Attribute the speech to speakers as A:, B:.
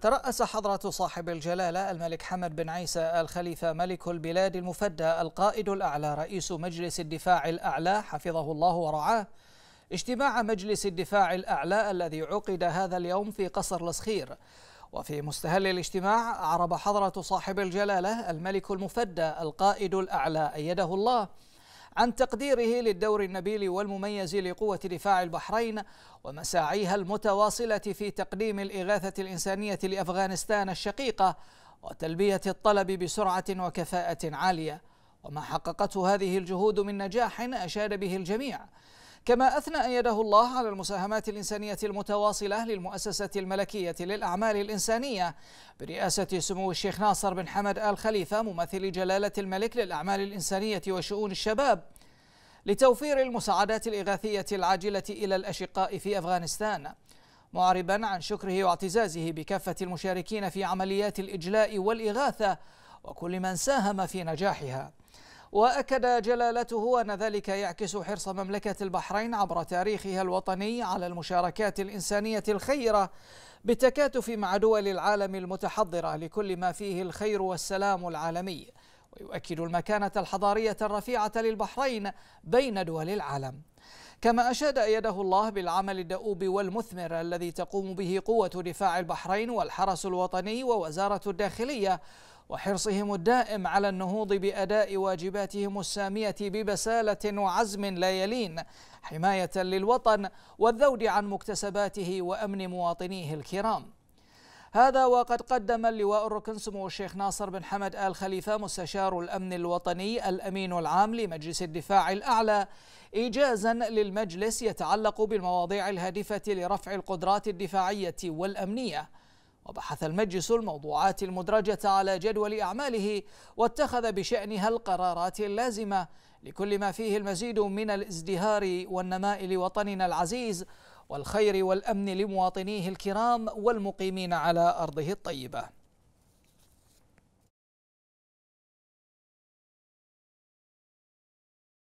A: ترأس حضرة صاحب الجلالة الملك حمد بن عيسى الخليفة ملك البلاد المفدى القائد الأعلى رئيس مجلس الدفاع الأعلى حفظه الله ورعاه اجتماع مجلس الدفاع الأعلى الذي عقد هذا اليوم في قصر لسخير وفي مستهل الاجتماع عرب حضرة صاحب الجلالة الملك المفدى القائد الأعلى أيده الله عن تقديره للدور النبيل والمميز لقوة دفاع البحرين ومساعيها المتواصلة في تقديم الإغاثة الإنسانية لأفغانستان الشقيقة وتلبية الطلب بسرعة وكفاءة عالية وما حققته هذه الجهود من نجاح أشاد به الجميع كما أثنى أيده الله على المساهمات الإنسانية المتواصلة للمؤسسة الملكية للأعمال الإنسانية برئاسة سمو الشيخ ناصر بن حمد آل خليفة ممثل جلالة الملك للأعمال الإنسانية وشؤون الشباب لتوفير المساعدات الإغاثية العاجلة إلى الأشقاء في أفغانستان معربا عن شكره واعتزازه بكافة المشاركين في عمليات الإجلاء والإغاثة وكل من ساهم في نجاحها وأكد جلالته أن ذلك يعكس حرص مملكة البحرين عبر تاريخها الوطني على المشاركات الإنسانية الخيرة بالتكاتف مع دول العالم المتحضرة لكل ما فيه الخير والسلام العالمي ويؤكد المكانة الحضارية الرفيعة للبحرين بين دول العالم كما أشاد أيده الله بالعمل الدؤوب والمثمر الذي تقوم به قوة دفاع البحرين والحرس الوطني ووزارة الداخلية وحرصهم الدائم على النهوض بأداء واجباتهم السامية ببسالة وعزم لا يلين حماية للوطن والذود عن مكتسباته وأمن مواطنيه الكرام هذا وقد قدم اللواء الركن سمو الشيخ ناصر بن حمد آل خليفة مستشار الأمن الوطني الأمين العام لمجلس الدفاع الأعلى إيجازا للمجلس يتعلق بالمواضيع الهادفة لرفع القدرات الدفاعية والأمنية وبحث المجلس الموضوعات المدرجة على جدول أعماله واتخذ بشأنها القرارات اللازمة لكل ما فيه المزيد من الازدهار والنماء لوطننا العزيز والخير والأمن لمواطنيه الكرام والمقيمين على أرضه الطيبة